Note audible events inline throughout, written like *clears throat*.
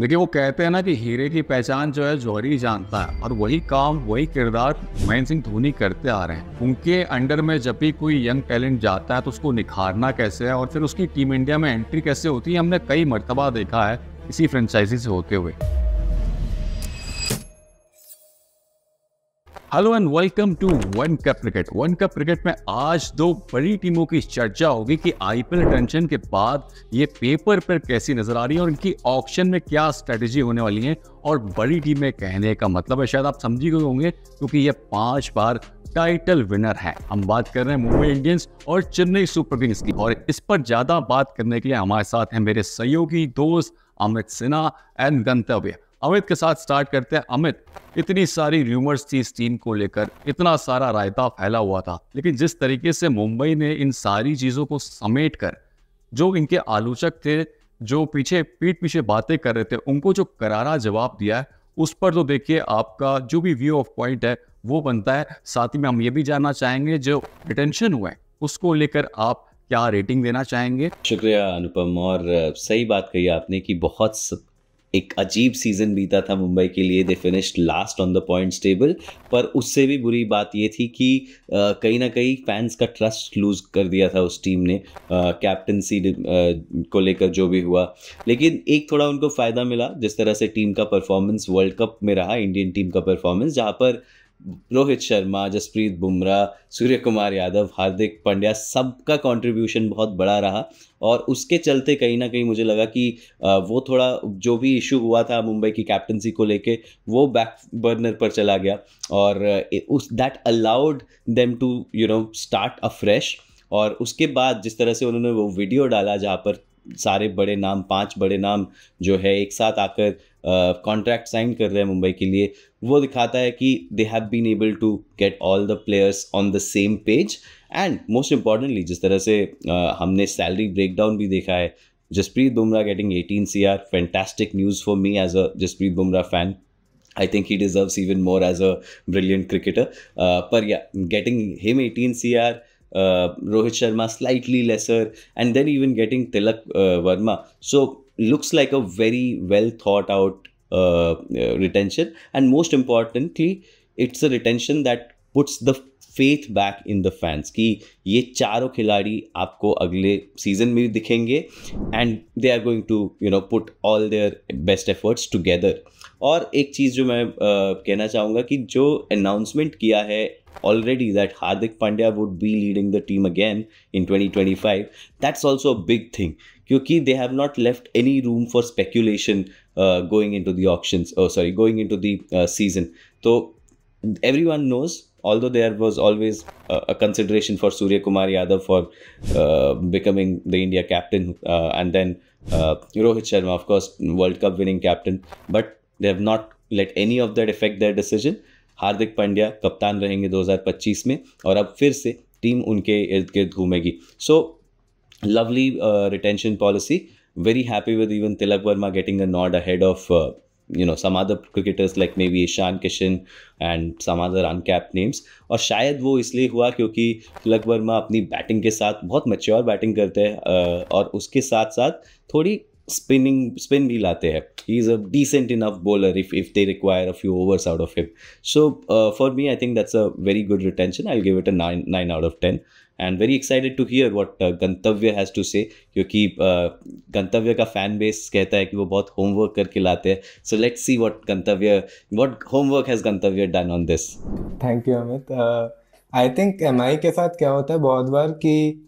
देखिए वो कहते हैं ना कि हीरे की पहचान जो है जौहरी जानता है और वही काम वही किरदार महेंद्र सिंह धोनी करते आ रहे हैं उनके अंडर में जब भी कोई यंग टैलेंट जाता है तो उसको निखारना कैसे है और फिर उसकी टीम इंडिया में एंट्री कैसे होती है हमने कई मरतबा देखा है इसी फ्रेंचाइजी से होते हुए hello and welcome to one cup cricket one cup cricket में आज दो बड़ी टीमों की चर्चा होगी कि आईपीएल टेंशन के बाद ये पेपर पर कैसी नजर आ रही है और इनकी ऑक्शन में क्या स्ट्रेटजी होने वाली है और बड़ी टीमें कहने का मतलब है शायद आप समझी गए होंगे क्योंकि ये पांच बार टाइटल विनर है हम बात कर रहे हैं मुंबई इंडियंस और चेन्नई सुपर किंग्स की और इस पर ज्यादा बात करने के लिए हमारे साथ हैं मेरे सहयोगी दोस्त अमित सिन्हा एंड गंतव्य अमित के साथ स्टार्ट करते हैं अमित इतनी सारी र्यूमर्स थी इस टीम को लेकर इतना सारा रायता फैला हुआ था लेकिन जिस तरीके से मुंबई ने इन सारी चीज़ों को समेट कर जो इनके आलोचक थे जो पीछे पीठ पीछे बातें कर रहे थे उनको जो करारा जवाब दिया है उस पर तो देखिए आपका जो भी व्यू ऑफ पॉइंट है वो बनता है साथ ही में हम ये भी जानना चाहेंगे जो डिटेंशन हुआ है उसको लेकर आप क्या रेटिंग देना चाहेंगे शुक्रिया अनुपम और सही बात कही आपने कि बहुत एक अजीब सीजन बीता था मुंबई के लिए they finished last on the points table पर उससे भी बुरी बात ये थी कि कहीं ना कहीं फैंस का ट्रस्ट लूज कर दिया था उस टीम ने कैप्टनसी को लेकर जो भी हुआ लेकिन एक थोड़ा उनको फ़ायदा मिला जिस तरह से टीम का परफॉर्मेंस वर्ल्ड कप में रहा इंडियन टीम का परफॉर्मेंस जहाँ पर रोहित शर्मा जसप्रीत बुमराह सूर्य कुमार यादव हार्दिक पांड्या सबका कंट्रीब्यूशन बहुत बड़ा रहा और उसके चलते कहीं ना कहीं मुझे लगा कि वो थोड़ा जो भी इशू हुआ था मुंबई की कैप्टनसी को लेके वो बैक बर्नर पर चला गया और उस that allowed them to you know start a fresh और उसके बाद जिस तरह से उन्होंने वो वीडियो डाला जहाँ पर सारे बड़े नाम पांच बड़े नाम जो है एक साथ आकर कॉन्ट्रैक्ट साइन कर रहे हैं मुंबई के लिए वो दिखाता है कि they have been able to get all the players on the same page and most importantly जिस तरह से uh, हमने सैलरी ब्रेकडाउन भी देखा है Jasprit Bumrah getting eighteen C R fantastic news for me as a Jasprit Bumrah fan I think he deserves even more as a brilliant cricketer पर yeah getting him eighteen C R Rohit Sharma slightly lesser and then even getting Tilak Varma so looks like a very well thought out uh, retention and most importantly it's a retention that puts the faith back in the fans कि ये चारों खिलाड़ी आपको अगले season में भी दिखेंगे and they are going to you know put all their best efforts together और एक चीज़ जो मैं uh, कहना चाहूँगा कि जो अनाउंसमेंट किया है already that Hardik Pandya would be leading the team again in 2025, that's also a big thing. क्योंकि they have not left any room for speculation going into the auction sorry going into the season तो everyone knows although there was always a consideration for Surya Kumar Yadav for becoming the India captain and then Rohit Sharma of course world cup winning captain but they have not let any of that affect that decision Hardik Pandya कप्तान रहेंगे दो हजार पच्चीस में और अब फिर से टीम उनके इर्द गिर्द घूमेगी so so, lovely uh, retention policy. Very happy with even Tilak Verma getting a nod ahead of uh, you know some other cricketers like maybe ishan kishan and some other uncapped names aur shayad wo isliye hua kyunki tilak Tilak apni batting ke sath bahut mature batting karte hain uh, aur uske sath sath thodi spinning spin भी लाते हैं he is a decent enough bowler if if they require a few overs out of him so for me I think that's a very good retention I give it a nine nine out of ten and very excited to hear what गंतव्य has to say क्योंकि गंतव्य uh, का fan base कहता है कि वो बहुत homework करके लाते हैं सो लेट्स सी वॉट गंतव्य वॉट होमवर्क हैज़ गंतव्य done on this thank you Amit I think M I के साथ क्या होता है बहुत बार कि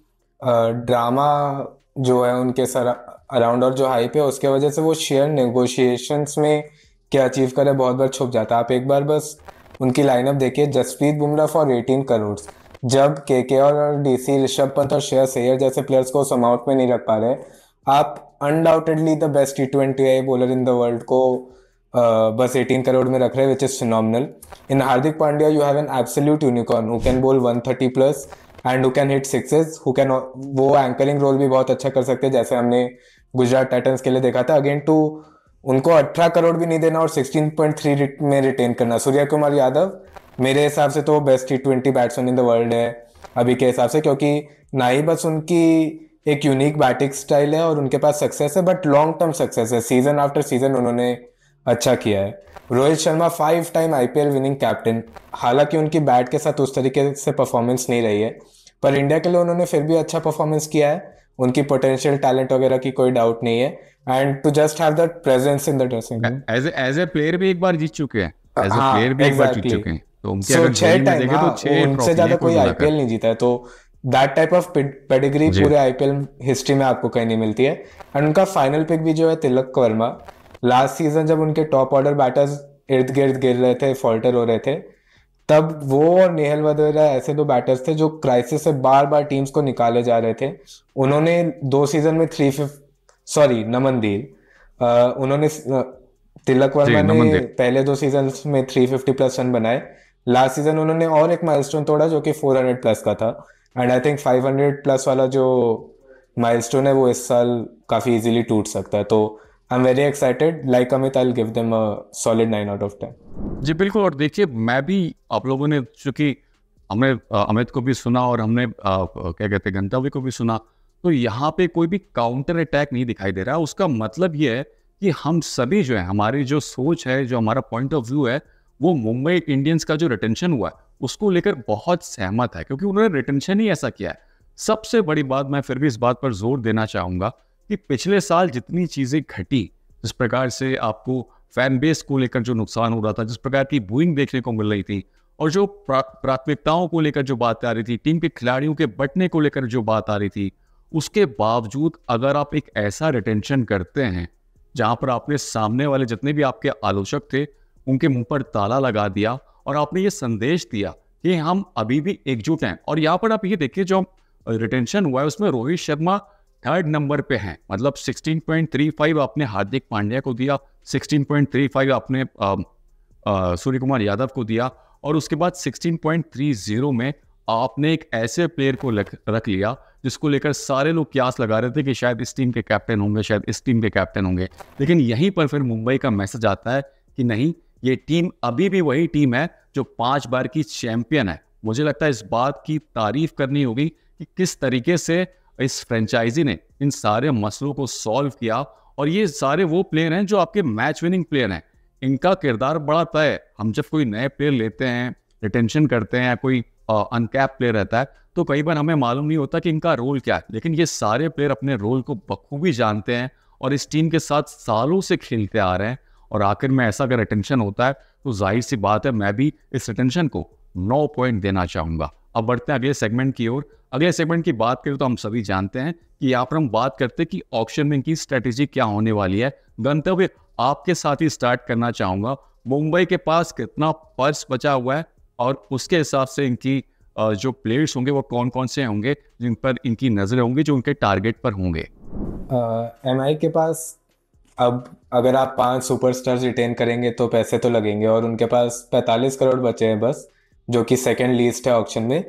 ड्रामा uh, जो है उनके सरा अराउंड और जो हाई पे उसके वजह से वो शेयर नेगोशिएशंस में क्या अचीव करे बहुत बार छुप जाता है आप एक बार बस उनकी लाइनअप देखिए जसप्रीत बुमराह फॉर एटीन करोड़ जब के के और डी सी ऋषभ पंत और शेयर सैयर जैसे प्लेयर्स को उस अमाउंट में नहीं रख पा रहे आप undoubtedly the best T twenty I bowler in the world को बस एटीन करोड़ में रख रहे हैं which is phenomenal in Hardik Pandya you have an absolute unicorn who can bowl one thirty plus and who can hit sixes who can वो anchoring role भी बहुत अच्छा कर सकते हैं जैसे हमने गुजरात टाइटन्स के लिए देखा था अगेन टू उनको अठारह करोड़ भी नहीं देना और सिक्सटीन पॉइंट थ्री में रिटेन करना सूर्य कुमार यादव मेरे हिसाब से तो best T twenty batsman in the world है अभी के हिसाब से क्योंकि ना ही बस उनकी एक यूनिक बैटिंग स्टाइल है और उनके पास सक्सेस है बट लॉन्ग टर्म सक्सेस है सीजन आफ्टर सीजन उन्होंने अच्छा किया है Rohit Sharma five time IPL winning captain हालांकि उनकी बैट के साथ उस तरीके से परफॉर्मेंस नहीं रही है पर इंडिया के लिए उन्होंने फिर भी अच्छा परफॉर्मेंस किया है उनकी पोटेंशियल टैलेंट वगैरह की कोई डाउट नहीं है and to just have that presence in the dressing room as as a player भी एक बार जीत चुके हैं एज ए प्लेयर भी एक बार जीत चुके हैं तो उनके अगर छह टाइम तो हाँ, तो छह उनसे ज्यादा कोई आईपीएल नहीं जीता है तो दैट टाइप ऑफ पेडिग्री पूरे आईपीएल हिस्ट्री में आपको कहीं नहीं मिलती है एंड उनका फाइनल पिक भी जो है तिलक वर्मा लास्ट सीजन जब उनके टॉप ऑर्डर बैटर्स इर्द गिर्द गिर रहे थे फॉल्टर हो रहे थे तब वो और नेहल वगैरह ऐसे दो बैटर्स थे जो क्राइसिस से बार बार टीम्स को निकाले जा रहे थे उन्होंने दो सीजन में थ्री फिफ्थ सॉरी नमन दिल उन्होंने तिलक वर्मा ने पहले दो सीजन में थ्री फिफ्टी प्लस रन बनाए लास्ट सीजन उन्होंने और एक माइलस्टोन तोड़ा जो कि फोर हंड्रेड प्लस का था and I think five hundred plus वाला जो माइलस्टोन है वो इस साल काफी इजीली टूट सकता है तो I'm very excited. Like Amit, I'll give them a solid 9 out of 10. जी बिल्कुल और देखिए मैं भी आप लोगों ने चूंकि हमने अमित को भी सुना और हमने क्या कहते हैं गंतव्य को भी सुना तो यहाँ पे कोई भी काउंटर अटैक नहीं दिखाई दे रहा उसका मतलब ये है कि हम सभी जो है हमारी जो सोच है जो हमारा पॉइंट ऑफ व्यू है वो मुंबई इंडियंस का जो रिटेंशन हुआ है उसको लेकर बहुत सहमत है क्योंकि उन्होंने रिटेंशन ही ऐसा किया है सबसे बड़ी बात मैं फिर भी इस बात पर जोर देना चाहूँगा कि पिछले साल जितनी चीज़ें घटी जिस प्रकार से आपको फैन बेस को लेकर जो नुकसान हो रहा था जिस प्रकार की बुइंग देखने को मिल रही थी और जो प्रा, प्राथमिकताओं को लेकर जो बात आ रही थी टीम के खिलाड़ियों के बटने को लेकर जो बात आ रही थी उसके बावजूद अगर आप एक ऐसा रिटेंशन करते हैं जहां पर आपने सामने वाले जितने भी आपके आलोचक थे उनके मुंह पर ताला लगा दिया और आपने ये संदेश दिया कि हम अभी भी एकजुट हैं और यहाँ पर आप ये देखिए जो रिटेंशन हुआ है उसमें रोहित शर्मा थर्ड नंबर पे हैं मतलब 16.35 आपने हार्दिक पांड्या को दिया 16.35 आपने सूर्य कुमार यादव को दिया और उसके बाद 16.30 में आपने एक ऐसे प्लेयर को रख लिया जिसको लेकर सारे लोग क्यास लगा रहे थे कि शायद इस टीम के कैप्टन होंगे शायद इस टीम के कैप्टन होंगे लेकिन यहीं पर फिर मुंबई का मैसेज आता है कि नहीं ये टीम अभी भी वही टीम है जो पांच बार की चैंपियन है मुझे लगता है इस बात की तारीफ करनी होगी कि किस तरीके से इस फ्रेंचाइजी ने इन सारे मसलों को सॉल्व किया और ये सारे वो प्लेयर हैं जो आपके मैच विनिंग प्लेयर हैं इनका किरदार बड़ा तय हम जब कोई नए प्लेयर लेते हैं रिटेंशन करते हैं या कोई अनकैप प्लेयर रहता है तो कई बार हमें मालूम नहीं होता कि इनका रोल क्या है लेकिन ये सारे प्लेयर अपने रोल को बखूबी जानते हैं और इस टीम के साथ सालों से खेलते आ रहे हैं और आखिर में ऐसा अगर रिटेंशन होता है तो जाहिर सी बात है मैं भी इस रिटेंशन को नौ पॉइंट देना चाहूँगा अब बढ़ते हैं अगले सेगमेंट की ओर अगले सेगमेंट की बात करें तो हम सभी जानते हैं कि यहाँ पर हम बात करते हैं कि ऑप्शन में की स्ट्रेटेजी क्या होने वाली है गंतव्य आपके साथ ही स्टार्ट करना चाहूंगा मुंबई के पास कितना पर्स बचा हुआ है और उसके हिसाब से इनकी जो प्लेयर्स होंगे वो कौन कौन से होंगे जिन पर इनकी नज़रें होंगी जो उनके टारगेट पर होंगे एम uh, के पास अब अगर आप पांच सुपरस्टार्स रिटेन करेंगे तो पैसे तो लगेंगे और उनके पास 45 करोड़ बचे हैं बस जो कि सेकेंड लीस्ट है ऑप्शन में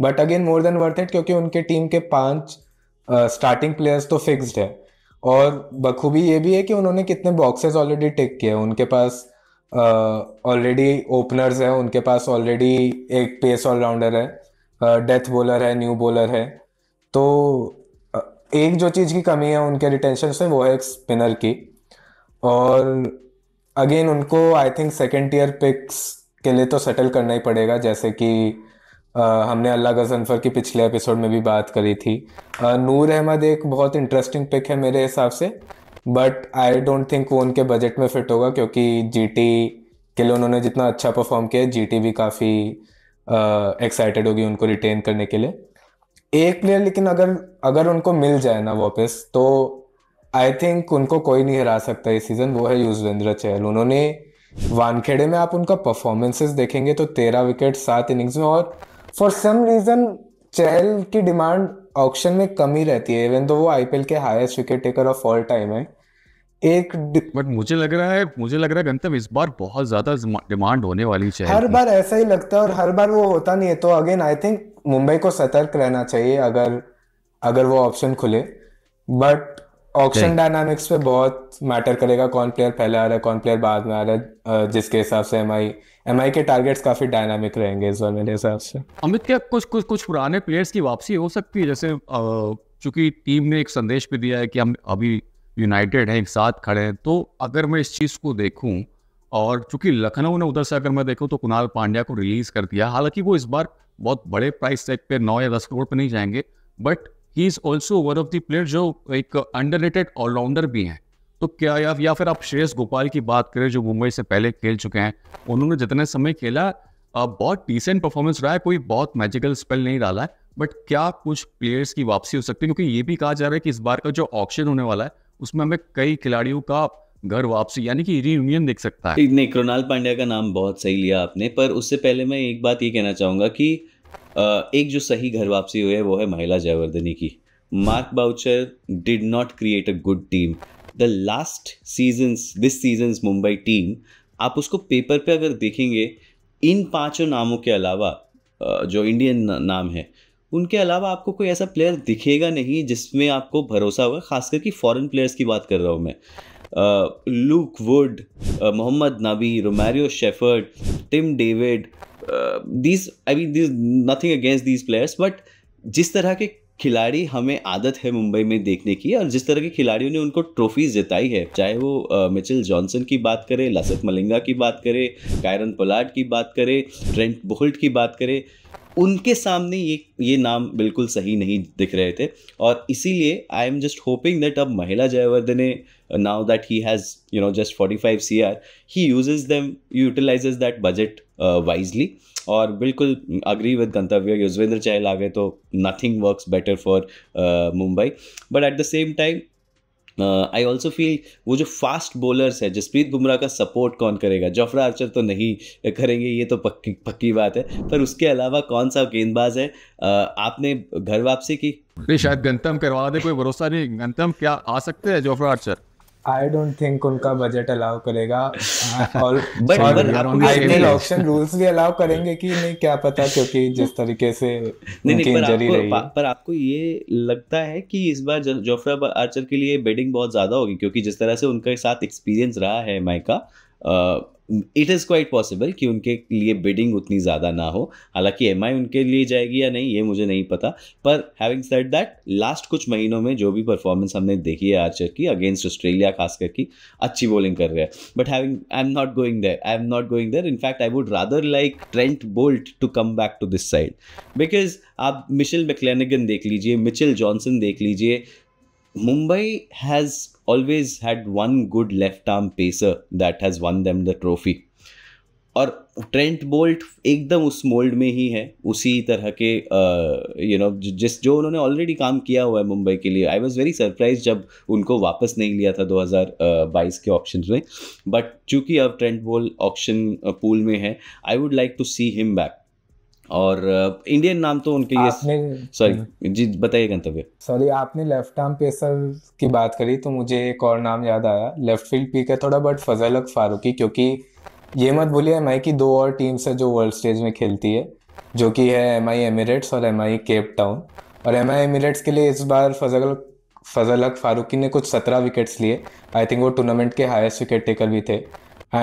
but again more than worth it क्योंकि उनके टीम के पांच स्टार्टिंग uh, प्लेयर्स तो फिक्स्ड है और बखूबी ये भी है कि उन्होंने कितने बॉक्सेस ऑलरेडी टिक किए हैं उनके पास ऑलरेडी uh, ओपनर्स हैं उनके पास ऑलरेडी एक पेस ऑलराउंडर है डेथ uh, बॉलर है न्यू बॉलर है तो uh, एक जो चीज़ की कमी है उनके रिटेंशन से वो है एक स्पिनर की और अगेन उनको I think second year picks के लिए तो सेटल करना ही पड़ेगा जैसे कि आ, हमने अल्लाह गजनफर की पिछले एपिसोड में भी बात करी थी आ, नूर अहमद एक बहुत इंटरेस्टिंग पिक है मेरे हिसाब से बट आई डोंट थिंक वो उनके बजट में फिट होगा क्योंकि जी के लिए उन्होंने जितना अच्छा परफॉर्म किया जी भी काफ़ी एक्साइटेड होगी उनको रिटेन करने के लिए एक प्लेयर लेकिन अगर अगर उनको मिल जाए ना वापस तो आई थिंक उनको कोई नहीं हरा सकता इस सीज़न वो है युजवेंद्र चहल उन्होंने वानखेड़े में आप उनका परफॉर्मेंसेस देखेंगे तो तेरह विकेट सात इनिंग्स में और फॉर सम रीज़न चहल की डिमांड ऑक्शन में कम ही रहती है इवन तो वो आईपीएल के highest wicket taker of all time है एक बट मुझे लग रहा है मुझे लग रहा है गंतम इस बार बहुत ज्यादा डिमांड होने वाली चाहिए हर बार ऐसा ही लगता है और हर बार वो होता नहीं है तो अगेन आई थिंक मुंबई को सतर्क रहना चाहिए अगर अगर वो ऑप्शन खुले बट ऑक्शन डायनामिक्स पे बहुत मैटर करेगा कौन प्लेयर पहले आ रहा है कौन प्लेयर बाद में आ रहा है जिसके हिसाब से एम आई एम आई के टारगेट्स काफी डायनामिक रहेंगे इस बार मेरे हिसाब से अमित क्या कुछ कुछ कुछ पुराने प्लेयर्स की वापसी हो सकती है जैसे चूंकि टीम ने एक संदेश भी दिया है कि हम अभी यूनाइटेड हैं एक साथ खड़े हैं तो अगर मैं इस चीज़ को देखूं और चूंकि लखनऊ ने उधर से अगर मैं देखूं तो कुणाल पांड्या को रिलीज कर दिया हालांकि वो इस बार बहुत बड़े प्राइस टैग पे नौ या दस करोड़ पे नहीं जाएंगे but he is also one of the player जो एक अंडर रेटेड ऑलराउंडर भी हैं तो क्या या, या फिर आप श्रेयस गोपाल की बात करें जो मुंबई से पहले खेल चुके हैं उन्होंने जितने समय खेला बहुत डिसेंट परफॉर्मेंस रहा है कोई बहुत मैजिकल स्पेल नहीं डाला है बट क्या कुछ प्लेयर्स की वापसी हो सकती है क्योंकि ये भी कहा जा रहा है कि इस बार का जो ऑप्शन होने वाला है उसमें हमें कई खिलाड़ियों का घर वापसी यानी कि रीयूनियन देख सकता है नहीं कृणाल पांड्या का नाम बहुत सही लिया आपने पर उससे पहले मैं एक बात ये कहना चाहूँगा कि एक जो सही घर वापसी हुई है वो है महिला जयवर्धनी की Mark Boucher did not create a good team the last seasons this seasons Mumbai team आप उसको पेपर पे अगर देखेंगे इन पांचों नामों के अलावा जो इंडियन नाम है उनके अलावा आपको कोई ऐसा प्लेयर दिखेगा नहीं जिसमें आपको भरोसा होगा खासकर कि फॉरेन प्लेयर्स की बात कर रहा हूँ मैं look Wood Mohammad Nabi Romario Shepherd Tim David these I mean this nothing against these players but जिस तरह के खिलाड़ी हमें आदत है मुंबई में देखने की और जिस तरह के खिलाड़ियों ने उनको ट्रॉफीज जिताई है चाहे वो मिचेल uh, जॉनसन की बात करें लसित मलिंगा की बात करें कायरन पोलार्ड की बात करें ट्रेंट बोल्ट की बात करें उनके सामने ये ये नाम बिल्कुल सही नहीं दिख रहे थे और इसीलिए I am just hoping that अब Mahela Jayawardene now that he has you know just forty five C R he uses them utilizes that budget wisely और बिल्कुल अग्री विद गंतव्य युजवेंद्र चहल आ गए तो nothing works better for Mumbai but at the same time I also feel वो जो fast bowlers है जसप्रीत बुमराह का सपोर्ट कौन करेगा जोफ्रा आर्चर तो नहीं करेंगे ये तो पक्की पक्की बात है पर उसके अलावा कौन सा गेंदबाज है uh, आपने घर वापसी की नहीं शायद गंतम करवा दे कोई भरोसा नहीं गंतम क्या आ सकते हैं Jofra Archer I don't think उनका बजट अलाउ करेगा *laughs* और आईपीएल ऑप्शन रूल्स भी अलाउ करेंगे कि नहीं क्या पता क्योंकि जिस तरीके से *laughs* नहीं, नहीं, पर, आपको, पा, पर आपको ये लगता है कि इस बार जोफ्रा आर्चर के लिए बेटिंग बहुत ज्यादा होगी क्योंकि जिस तरह से उनके साथ एक्सपीरियंस रहा है माइका इट इज़ क्वाइट पॉसिबल कि उनके लिए बिडिंग उतनी ज़्यादा ना हो हालांकि एम उनके लिए जाएगी या नहीं ये मुझे नहीं पता पर हैविंग सेड दैट लास्ट कुछ महीनों में जो भी परफॉर्मेंस हमने देखी है आर्चर की अगेंस्ट ऑस्ट्रेलिया खास करके अच्छी बॉलिंग कर रहे हैं but having I am not going there I am not going there in fact I would rather like Trent Boult to come back to this side because आप मिशिल मैक्लेनिगन देख लीजिए मिचिल जॉनसन देख लीजिए Mumbai has always had one good left arm pacer that has won them the trophy. और Trent Boult एकदम उस mould में ही है उसी तरह के यू नो जिस जो उन्होंने ऑलरेडी काम किया हुआ है मुंबई के लिए आई वाज वेरी सरप्राइज जब उनको वापस नहीं लिया था 2022 के ऑप्शन में बट चूंकि अब ट्रेंट बोल्ट ऑप्शन पूल में है I would like to see him back और इंडियन नाम तो उनके लिए सॉरी हम्म। जी बताइए गंतव्य सॉरी आपने लेफ्ट आर्म पेसर की बात करी तो मुझे एक और नाम याद आया लेफ्ट फील्ड पीक है थोड़ा बट फजल अक फारूकी क्योंकि ये मत बोलिए एम आई की दो और टीम्स है जो वर्ल्ड स्टेज में खेलती है जो कि है एम आई एमिरेट्स और एम आई केप टाउन और एम आई एमिरेट्स के लिए इस बार फजल फजल अक फारूकी ने कुछ सत्रह विकेट्स लिए आई थिंक वो टूर्नामेंट के हाईएस्ट विकेट टेकर भी थे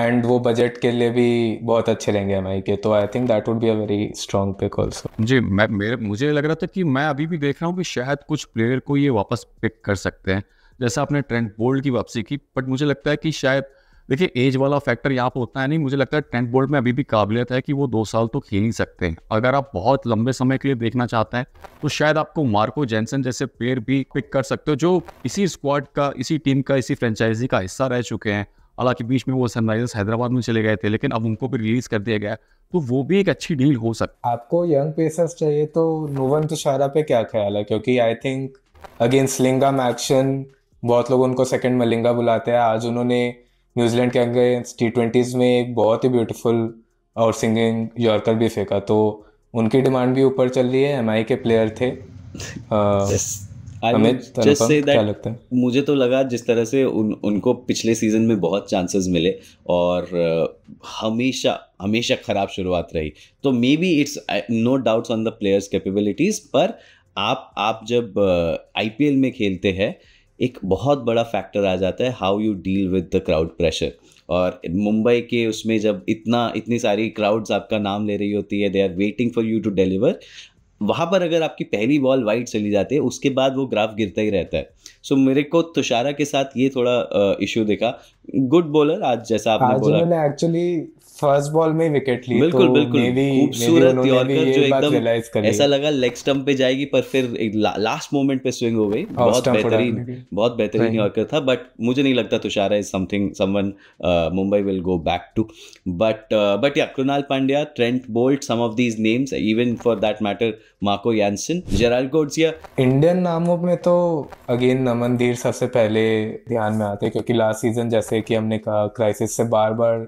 एंड वो बजट के लिए भी बहुत अच्छे रहेंगे एम के तो I think that would be a very strong pick also जी मैं मेरे मुझे लग रहा था कि मैं अभी भी देख रहा हूँ कि शायद कुछ प्लेयर को ये वापस पिक कर सकते हैं जैसा आपने ट्रेंड बोल्ड की वापसी की बट मुझे लगता है कि शायद देखिए एज वाला फैक्टर यहाँ पर होता है नहीं मुझे लगता है ट्रेंड बोल्ड में अभी भी काबिलियत है कि वो दो साल तो खेल ही सकते हैं अगर आप बहुत लंबे समय के लिए देखना चाहते हैं तो शायद आपको मार्को जैनसन जैसे प्लेयर भी पिक कर सकते हो जो इसी स्क्वाड का इसी टीम का इसी फ्रेंचाइजी का हिस्सा रह चुके हैं हालांकि बीच में वो सनराइजर्स हैदराबाद में चले गए थे लेकिन अब उनको भी रिलीज कर दिया गया तो वो भी एक अच्छी डील हो सकती है आपको यंग पेसर्स चाहिए तो नोवन तुशारा पे क्या ख्याल है क्योंकि आई थिंक अगेंस्ट लिंगम एक्शन बहुत लोग उनको सेकंड मलिंगा बुलाते हैं आज उन्होंने न्यूजीलैंड के अगेंस्ट टी ट्वेंटीज़ में एक बहुत ही ब्यूटीफुल और सिंगिंग यॉर्कर भी फेंका तो उनकी डिमांड भी ऊपर चल रही है एम के प्लेयर थे आ, yes. मुझे तो लगा जिस तरह से उन उनको पिछले सीजन में बहुत चांसेस मिले और uh, हमेशा हमेशा खराब शुरुआत रही तो मे maybe it's no doubts on the players capabilities पर आप आप जब आईपीएल uh, में खेलते हैं एक बहुत बड़ा फैक्टर आ जाता है how you deal with the crowd pressure और मुंबई के उसमें जब इतना इतनी सारी क्राउड्स आपका नाम ले रही होती है they are waiting for you to deliver वहाँ पर अगर आपकी पहली बॉल वाइड चली जाती है उसके बाद वो ग्राफ गिरता ही रहता है सो so, मेरे को तुषारा के साथ ये थोड़ा इशू देखा गुड बॉलर आज जैसा आपने हाँ, बोला एक्चुअली फर्स्ट बॉल में विकेट ली बिल्कुल तो बिल्कुल खूबसूरत यॉर्कर जो एकदम ऐसा लगा लेग स्टंप पे जाएगी पर फिर एक ला, लास्ट मोमेंट पे स्विंग हो गई हाँ, बहुत बेहतरीन बहुत बेहतरीन यॉर्कर था बट मुझे नहीं लगता Tushara is something someone Mumbai will go back to but but या Krunal Pandya Trent Boult some of these names even for that matter Marco Jansen Gerald Coetzee Indian नामों में तो अगेन नमन धीर सबसे पहले ध्यान में आते क्योंकि लास्ट सीजन जैसे कि हमने कहा क्राइसिस से बार बार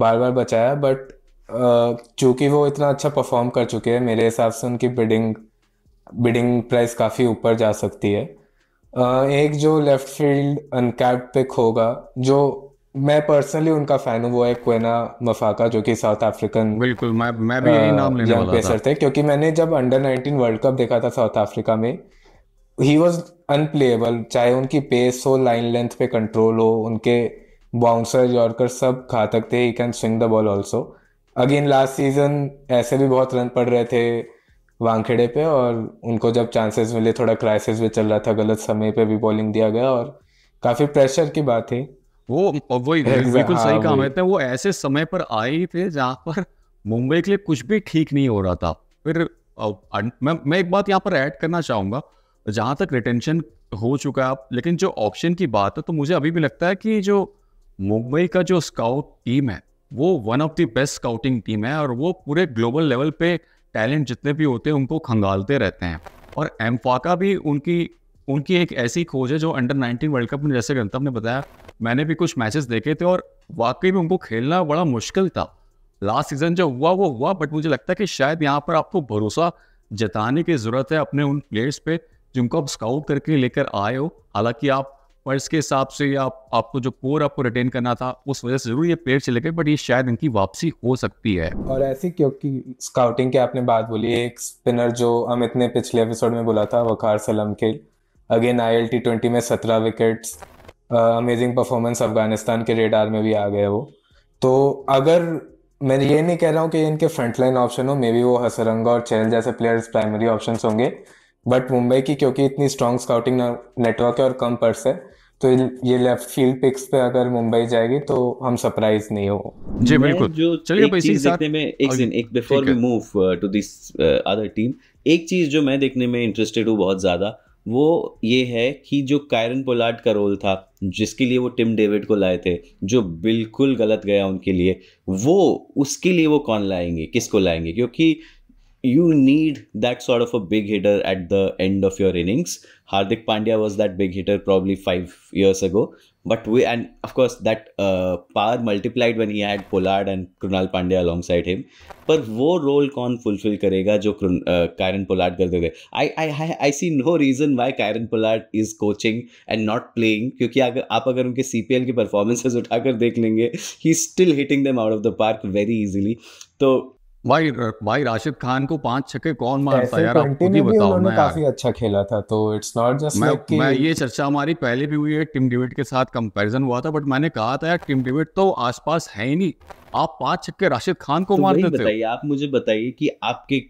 बार बार बचाया बट uh, चूंकि वो इतना अच्छा परफॉर्म कर चुके हैं मेरे हिसाब से उनकी बिडिंग बिडिंग प्राइस काफ़ी ऊपर जा सकती है uh, एक जो लेफ्ट फील्ड अनकैप पिक होगा जो मैं पर्सनली उनका फैन हूँ वो है क्वेना मफाका जो कि साउथ अफ्रीकन बिल्कुल मैं मैं भी यही uh, नाम लेने वाला था थे क्योंकि मैंने जब अंडर 19 वर्ल्ड कप देखा था साउथ अफ्रीका में ही वाज अनप्लेएबल चाहे उनकी पेस हो लाइन लेंथ पे कंट्रोल हो उनके बाउंसर यॉर्कर सब खा सकते हैं can swing the ball also again last season ऐसे भी बहुत रन पड़ रहे थे वानखेड़े पे और उनको जब चांसेस मिले थोड़ा क्राइसिस भी चल रहा था गलत समय पे भी बॉलिंग दिया गया और काफ़ी प्रेशर की बात थी वो वही बिल्कुल सही हाँ, काम है वो ऐसे समय पर आए थे जहाँ पर मुंबई के लिए कुछ भी ठीक नहीं हो रहा था फिर मैं मैं एक बात यहाँ पर ऐड करना चाहूँगा जहाँ तक रिटेंशन हो चुका है आप लेकिन जो ऑप्शन की बात है तो मुझे अभी भी लगता है कि जो मुंबई का जो स्काउट टीम है वो one of the best scouting team है और वो पूरे ग्लोबल लेवल पे टैलेंट जितने भी होते हैं उनको खंगालते रहते हैं और एम्फाका भी उनकी उनकी एक ऐसी खोज है जो अंडर 19 वर्ल्ड कप में जैसे गंतव ने बताया मैंने भी कुछ मैचेस देखे थे और वाकई में उनको खेलना बड़ा मुश्किल था लास्ट सीजन जो हुआ वो हुआ बट मुझे लगता है कि शायद यहाँ पर आपको भरोसा जताने की ज़रूरत है अपने उन प्लेयर्स पे जिनको आप स्काउट करके लेकर आए हो हालांकि आप पर इसके हिसाब से आप आपको जो कोर आपको रिटेन करना था उस वजह से जरूर ये पेड़ चले गए बट ये शायद इनकी वापसी हो सकती है और ऐसी क्योंकि स्काउटिंग के आपने बात बोली एक स्पिनर जो अमित ने पिछले एपिसोड में बोला था Waqar Salamkheil again I L T twenty में सत्रह विकेट अमेजिंग परफॉर्मेंस अफगानिस्तान के रेडार में भी आ गए वो तो अगर मैं ये नहीं कह रहा हूँ कि इनके फ्रंटलाइन ऑप्शन हो मे बी वो हसरंगा और चहल जैसे प्लेयर्स प्राइमरी ऑप्शन होंगे बट मुंबई की क्योंकि इतनी स्ट्रॉन्ग स्काउटिंग नेटवर्क है और कम पर्स है तो ये लेफ्ट फील्ड पिक्स पे अगर मुंबई जाएगी तो हम सरप्राइज नहीं हो जी बिल्कुल जो चलिए चीज देखने में एक दिन एक before we move to this other team एक चीज जो मैं देखने में इंटरेस्टेड हूँ बहुत ज्यादा वो ये है कि जो कायरन पोलार्ड का रोल था जिसके लिए वो टिम डेविड को लाए थे जो बिल्कुल गलत गया उनके लिए वो उसके लिए वो कौन लाएंगे किसको लाएंगे क्योंकि you need that sort of a big hitter at the end of your innings Hardik Pandya was that big hitter probably five years ago. But we and of course that uh, power multiplied when he had Pollard and Krunal Pandya alongside him. पर वो role कौन fulfil करेगा जो Karen Pollard करते थे I I I see no reason why Kieron Pollard is coaching and not playing क्योंकि अगर आप अगर उनके सी की परफॉर्मेंसेज उठाकर देख लेंगे he still hitting them out of the park very easily तो भाई भाई राशिद खान को पांच छक्के कौन मारता यार आप खुद ही बताओ ना काफी अच्छा खेला था तो इट्स नॉट जस्ट मैं like मैं ये चर्चा हमारी पहले भी हुई है टिम डेविड के साथ कंपैरिजन हुआ था बट मैंने कहा था यार टिम डेविड तो आसपास है ही नहीं आप पांच छक्के राशिद खान को तो मार देते बताइए आप मुझे बताइए कि आपके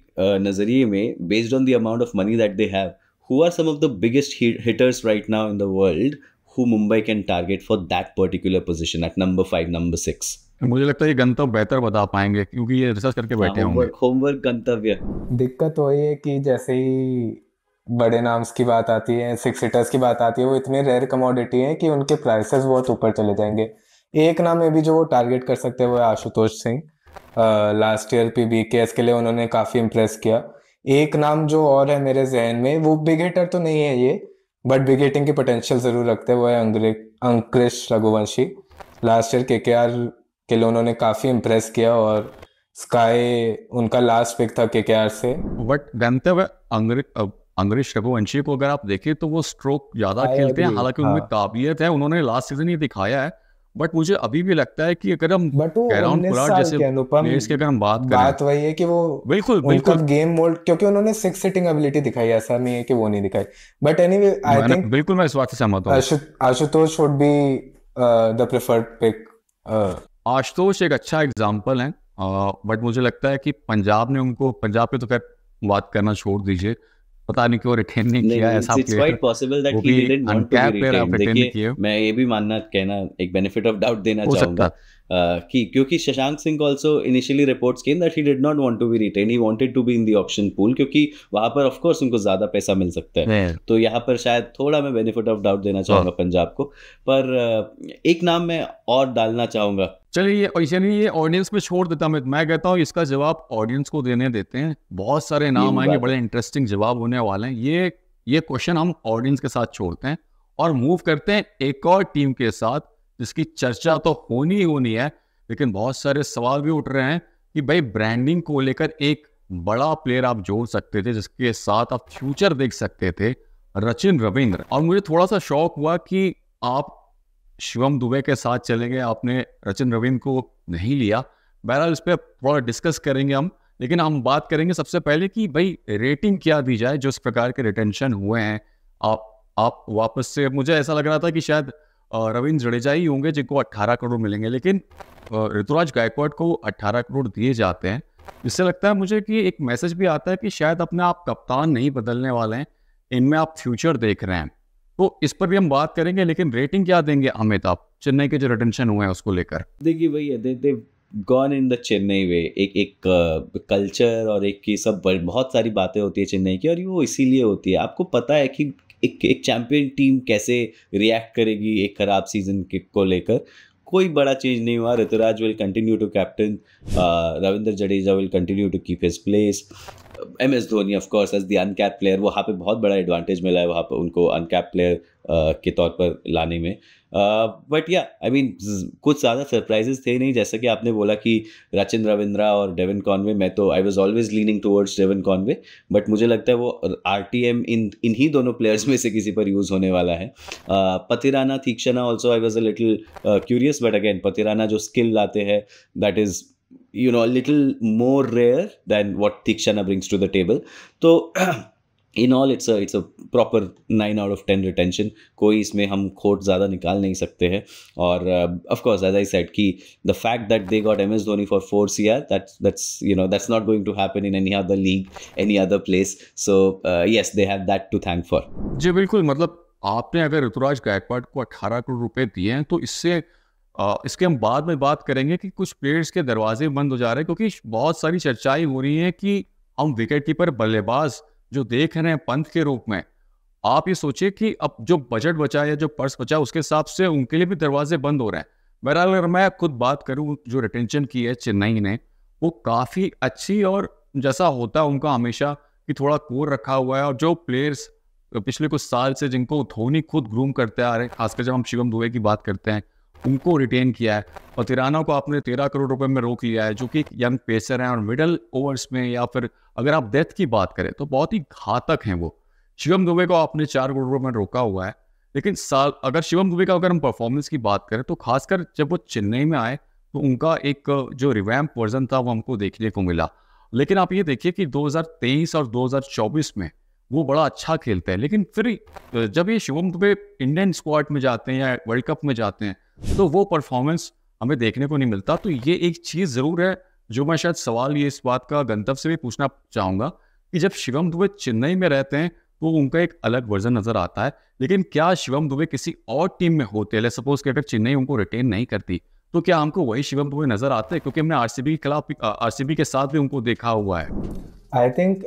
नजरिए में based on the amount of money that they have who are some of the biggest hitters right now in the world who Mumbai can target for that particular position at number 5 number 6 मुझे लगता है ये गंतव्य बेहतर बता पाएंगे क्योंकि ये रिसर्च करके हाँ, बैठे होंगे होमवर्क गंतव्य दिक्कत तो वही है कि जैसे ही बड़े नाम्स की बात आती है सिक्स सीटर्स की बात आती है वो इतने रेयर कमोडिटी है कि उनके प्राइसेस बहुत ऊपर चले जाएंगे एक नाम में भी जो वो टारगेट कर सकते हैं वो है Ashutosh Singh last year P B K S के लिए उन्होंने काफ़ी इम्प्रेस किया एक नाम जो और है मेरे जहन में वो बिग हिटर तो नहीं है ये बट बिग हिटिंग की पोटेंशियल ज़रूर रखते हैं वो है अंकृश रघुवंशी लास्ट ईयर के के आर के लिए उन्होंने काफ़ी इम्प्रेस किया और स्काई उनका लास्ट पिक था के से तो बट गंतव्य अंग्रेज रघुवंशी को अगर आप देखें तो वो स्ट्रोक ज़्यादा खेलते हैं हालांकि हाँ। उनमें काबिलियत है उन्होंने लास्ट सीजन ये दिखाया है बट मुझे अभी भी लगता है कि अगर हम बट जैसे के अगर हम बात करें बात वही है कि वो बिल्कुल बिल्कुल गेम मोड क्योंकि उन्होंने सिक्स सिटिंग एबिलिटी दिखाई ऐसा नहीं है कि वो नहीं दिखाई बट एनीवे आई थिंक बिल्कुल मैं इस बात से सहमत हूँ Ashutosh would be the preferred pick Ashutosh एक अच्छा एग्जाम्पल है बट मुझे लगता है कि पंजाब ने उनको पंजाब पे तो खैर बात करना छोड़ दीजिए पता नहीं क्यों रिटेन नहीं किया ऐसा it's quite possible that he didn't want to be retain मैं ये भी मानना कहना एक बेनिफिट ऑफ डाउट देना चाहूंगा कि क्योंकि Shashank Singh also initially reports came that he did not want to be retain he wanted to be in the option pool क्योंकि वहां पर ऑफ कोर्स उनको ज्यादा पैसा मिल सकता है तो यहाँ पर शायद थोड़ा मैं बेनिफिट ऑफ डाउट देना चाहूंगा हाँ। पंजाब को पर एक नाम मैं और डालना चाहूंगा चलिए ये यानी ये ऑडियंस में छोड़ देता मैं मैं कहता हूँ इसका जवाब ऑडियंस को देने देते हैं बहुत सारे नाम आएंगे बड़े इंटरेस्टिंग जवाब होने वाले हैं ये ये क्वेश्चन हम ऑडियंस के साथ छोड़ते हैं और मूव करते हैं एक और टीम के साथ जिसकी चर्चा तो होनी ही होनी है लेकिन बहुत सारे सवाल भी उठ रहे हैं कि भाई ब्रांडिंग को लेकर एक बड़ा प्लेयर आप जोड़ सकते थे जिसके साथ आप फ्यूचर देख सकते थे रचिन रविंद्र और मुझे थोड़ा सा शौक हुआ कि आप शिवम दुबे के साथ चले गए आपने रचिन रविंद्र को नहीं लिया बहरहाल इस पर थोड़ा डिस्कस करेंगे हम लेकिन हम बात करेंगे सबसे पहले कि भाई रेटिंग क्या दी जाए जो इस प्रकार के रिटेंशन हुए हैं आप आप वापस से मुझे ऐसा लग रहा था कि शायद रविंद्र जडेजा ही होंगे जिनको 18 करोड़ मिलेंगे लेकिन ऋतुराज गायकवाड को 18 करोड़ दिए जाते हैं इससे लगता है मुझे कि एक मैसेज भी आता है कि शायद अपने आप कप्तान नहीं बदलने वाले हैं इनमें आप फ्यूचर देख रहे हैं तो इस पर भी हम बात करेंगे लेकिन रेटिंग क्या देंगे अमित आप चेन्नई के जो रिटेंशन हुए हैं उसको लेकर देखिए वही है they, they gone in the Chennai way एक एक कल्चर और एक ये सब बहुत सारी बातें होती है चेन्नई की और वो इसीलिए होती है आपको पता है कि एक एक चैंपियन टीम कैसे रिएक्ट करेगी एक खराब सीजन के को लेकर कोई बड़ा चेंज नहीं हुआ Ruturaj will continue to captain Ravindra Jadeja will continue to keep his place M S Dhoni of course as the uncapped player वहाँ पे बहुत बड़ा एडवांटेज मिला है वहाँ पर उनको अनकैप प्लेयर uh, के तौर पर लाने में बट या आई मीन कुछ ज़्यादा सरप्राइजेस थे नहीं जैसा कि आपने बोला कि राचिन रविंद्रा और डेविन कॉनवे मैं तो I was always leaning towards Devon Conway but मुझे लगता है वो आर टी एम इन इन्हीं दोनों प्लेयर्स में से किसी पर यूज़ होने वाला है Pathirana Theekshana also I was a little curious but again Pathirana जो स्किल लाते हैं that is you know little more rare than what Theekshana brings to the table तो *clears throat* in all it's it's a proper nine out of ten retention कोई इसमें हम खोट ज़्यादा निकाल नहीं सकते हैं और ऑफकोर्स एज आई सेट कि the fact that they got M S Dhoni for four C R that that's you know that's not going to happen in any other league any other place so yes they have that to thank for जी बिल्कुल मतलब आपने अगर ऋतुराज गायकवाड को अट्ठारह करोड़ रुपये दिए हैं तो इससे इसके हम बाद में बात करेंगे कि कुछ प्लेयर्स के दरवाजे बंद हो जा रहे हैं क्योंकि बहुत सारी चर्चाएं हो रही हैं कि हम विकेट कीपर बल्लेबाज जो देख रहे हैं पंथ के रूप में आप ये सोचिए कि अब जो बजट बचा या जो पर्स बचा उसके हिसाब से उनके लिए भी दरवाजे बंद हो रहे हैं बहरहाल अगर मैं खुद बात करूं जो रिटेंशन की है चेन्नई ने वो काफ़ी अच्छी और जैसा होता है उनका हमेशा कि थोड़ा कोर रखा हुआ है और जो प्लेयर्स पिछले कुछ साल से जिनको धोनी खुद ग्रूम करते आ रहे हैं खासकर जब हम शिवम दुबे की बात करते हैं उनको रिटेन किया है और तिराना को आपने तेरह करोड़ रुपए में रोक लिया है जो कि यंग पेसर हैं और मिडल ओवर्स में या फिर अगर आप डेथ की बात करें तो बहुत ही घातक हैं वो शिवम दुबे को आपने चार करोड़ रुपए में रोका हुआ है लेकिन साल अगर शिवम दुबे का अगर हम परफॉर्मेंस की बात करें तो खासकर जब वो चेन्नई में आए तो उनका एक जो रिवैम्प वर्जन था वो हमको देखने को मिला लेकिन आप ये देखिए कि 2023 और 2024 में वो बड़ा अच्छा खेलते हैं लेकिन फिर जब ये शिवम दुबे इंडियन स्क्वाड में जाते हैं या वर्ल्ड कप में जाते हैं तो वो परफॉर्मेंस हमें देखने को नहीं मिलता तो ये एक चीज़ ज़रूर है जो मैं शायद सवाल ये इस बात का गंतव्य से भी पूछना चाहूँगा कि जब शिवम दुबे चेन्नई में रहते हैं तो उनका एक अलग वर्जन नज़र आता है लेकिन क्या शिवम दुबे किसी और टीम में होते हैं सपोज कि अगर चेन्नई उनको रिटेन नहीं करती तो क्या हमको वही शिवम दुबे नज़र आते हैं क्योंकि हमने आरसीबी के खिलाफ आरसीबी के साथ भी उनको देखा हुआ है आई थिंक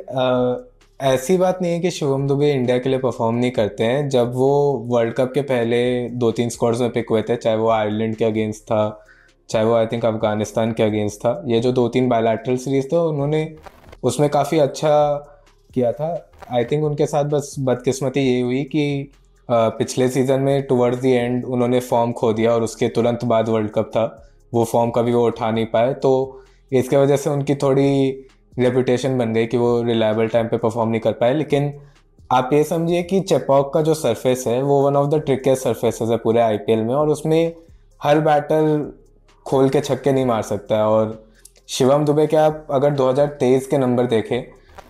ऐसी बात नहीं है कि शुभम दुबे इंडिया के लिए परफॉर्म नहीं करते हैं जब वो वर्ल्ड कप के पहले दो तीन स्क्वाड्स में पिक हुए थे चाहे वो आयरलैंड के अगेंस्ट था चाहे वो आई थिंक अफगानिस्तान के अगेंस्ट था ये जो दो तीन बायोलैट्रल सीरीज थे उन्होंने उसमें काफ़ी अच्छा किया था आई थिंक उनके साथ बस बदकिस्मती ये हुई कि पिछले सीज़न में टुवर्ड्स दी एंड उन्होंने फॉर्म खो दिया और उसके तुरंत बाद वर्ल्ड कप था वो फॉर्म कभी वो उठा नहीं पाए तो इसके वजह से उनकी थोड़ी रेपुटेशन बन गई कि वो रिलायबल टाइम पे परफॉर्म नहीं कर पाए लेकिन आप ये समझिए कि चेपॉक का जो सरफेस है वो one of the trickiest surfaces है पूरे आई में और उसमें हर बैटर खोल के छक्के नहीं मार सकता है और शिवम दुबे के आप अगर 2023 के नंबर देखें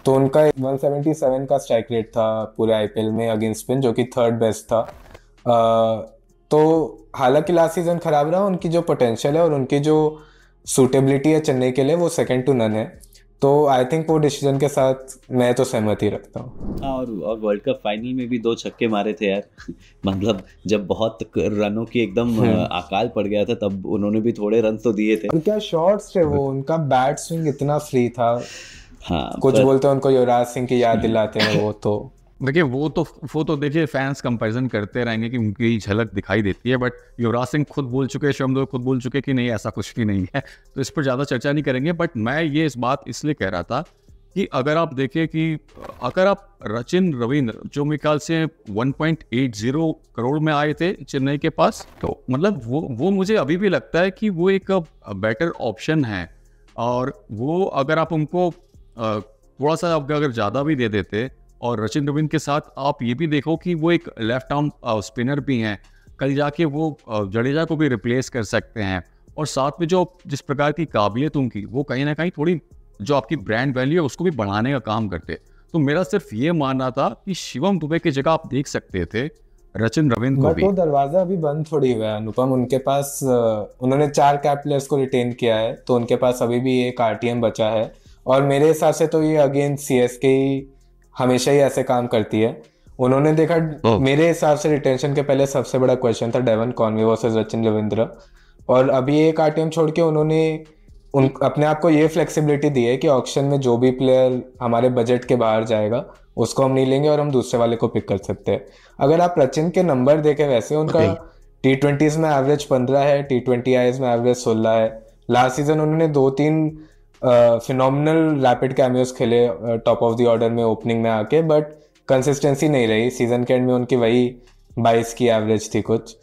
तो उनका 177 का स्ट्राइक रेट था पूरे आईपीएल में अगेंस्ट स्पिन जो कि थर्ड बेस्ट था आ, तो हालांकि लास्ट सीजन ख़राब रहा उनकी जो पोटेंशियल है और उनकी जो सूटेबिलिटी है चेन्नई के लिए वो सेकेंड टू नन है तो आई थिंक वो डिसीजन के साथ मैं तो सहमति रखता हूँ हाँ, और और वर्ल्ड कप फाइनल में भी दो छक्के मारे थे यार *laughs* मतलब जब बहुत रनों की एकदम हाँ। अकाल पड़ गया था तब उन्होंने भी थोड़े रन तो दिए थे क्या शॉट्स थे वो उनका बैट स्विंग इतना फ्री था हाँ कुछ पर... बोलते हैं उनको युवराज सिंह की याद दिलाते हैं वो तो देखिए वो तो वो तो देखिए फैंस कंपैरिजन करते रहेंगे कि उनकी झलक दिखाई देती है बट युवराज सिंह खुद बोल चुके हैं दो खुद बोल चुके कि नहीं ऐसा कुछ भी नहीं है तो इस पर ज़्यादा चर्चा नहीं करेंगे बट मैं ये इस बात इसलिए कह रहा था कि अगर आप देखिए कि अगर आप रचिन रविंद्र जो मेरे ख्याल से 1.80 करोड़ में आए थे चेन्नई के पास तो मतलब वो वो मुझे अभी भी लगता है कि वो एक बेटर ऑप्शन है और वो अगर आप उनको थोड़ा सा अगर ज़्यादा भी दे देते और रचिन रविंद्र के साथ आप ये भी देखो कि वो एक लेफ्ट आर्म स्पिनर भी हैं कल जाके वो जडेजा को भी रिप्लेस कर सकते हैं और साथ में जो जिस प्रकार की काबिलियत उनकी वो कहीं ना कहीं थोड़ी जो आपकी ब्रांड वैल्यू है उसको भी बढ़ाने का काम करते तो मेरा सिर्फ ये मानना था कि शिवम दुबे की जगह आप देख सकते थे रचिन रविंद्र को भी दरवाजा अभी बंद थोड़ी हुआ है अनुपम उनके पास उन्होंने चार कैप प्लेयर्स को रिटेन किया है तो उनके पास अभी भी एक आरटीएम बचा है और मेरे हिसाब से तो ये अगेन सी एस के ही हमेशा ही ऐसे काम करती है उन्होंने देखा oh. मेरे हिसाब से रिटेंशन के पहले सबसे बड़ा क्वेश्चन था Devon Conway versus Rachin Ravindra और अभी एक आरटीएम छोड़ के उन्होंने उन अपने आप को ये फ्लेक्सिबिलिटी दी है कि ऑप्शन में जो भी प्लेयर हमारे बजट के बाहर जाएगा उसको हम नहीं लेंगे और हम दूसरे वाले को पिक कर सकते हैं अगर आप रचिन के नंबर देखें वैसे उनका टी ट्वेंटीज में एवरेज पंद्रह है टी ट्वेंटी आईज में एवरेज सोलह है लास्ट सीजन उन्होंने दो तीन फिनोमिनल रैपिड कैमियोज खेले टॉप ऑफ द ऑर्डर में ओपनिंग में आके बट कंसिस्टेंसी नहीं रही सीजन के एंड में उनकी वही बाईस की एवरेज थी कुछ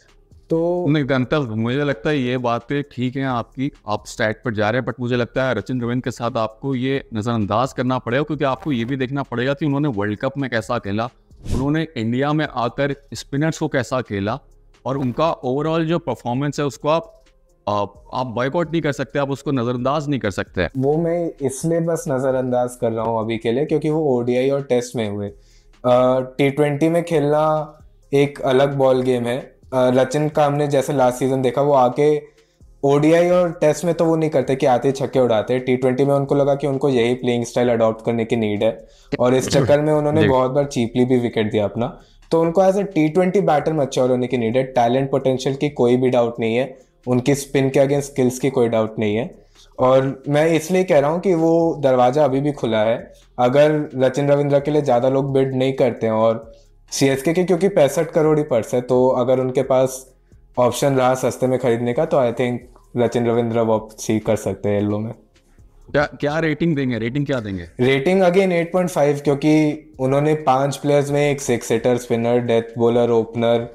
तो नहीं गंतव मुझे लगता है ये बात ठीक है आपकी आप स्टैट पर जा रहे हैं बट मुझे लगता है रचिन रविंद्र के साथ आपको ये नज़रअंदाज करना पड़ेगा क्योंकि आपको ये भी देखना पड़ेगा कि उन्होंने वर्ल्ड कप में कैसा खेला उन्होंने इंडिया में आकर स्पिनर्स को कैसा खेला और उनका ओवरऑल जो परफॉर्मेंस है उसको आप आप बॉयकॉट नहीं कर सकते आप उसको नज़रअंदाज नहीं कर सकते वो मैं इसलिए बस नज़रअंदाज कर रहा हूँ अभी के लिए क्योंकि वो ओडीआई और टेस्ट में हुए टी ट्वेंटी में खेलना एक अलग बॉल गेम है रचिन का हमने जैसे लास्ट सीजन देखा वो आके ओडीआई और टेस्ट में तो वो नहीं करते कि आते छक्के उड़ाते टी ट्वेंटी में उनको लगा कि उनको यही प्लेइंग स्टाइल अडॉप्ट करने की नीड है और इस चक्कर में उन्होंने बहुत बार चीपली भी विकेट दिया अपना तो उनको as a T twenty batter mature होने की नीड है टैलेंट पोटेंशियल की कोई भी डाउट नहीं है उनकी स्पिन के अगेंस्ट स्किल्स की कोई डाउट नहीं है और मैं इसलिए कह रहा हूँ कि वो दरवाज़ा अभी भी खुला है अगर रचिन रविंद्र के लिए ज़्यादा लोग बिड नहीं करते हैं और सी एस के क्योंकि पैंसठ करोड़ ही पर्स है तो अगर उनके पास ऑप्शन रहा सस्ते में खरीदने का तो आई थिंक रचिन रविंद्र वापसी कर सकते हैं येलो में क्या क्या रेटिंग देंगे रेटिंग क्या देंगे रेटिंग अगेन 8.5 क्योंकि उन्होंने पांच प्लेयर्स में एक six setter spinner death bowler opener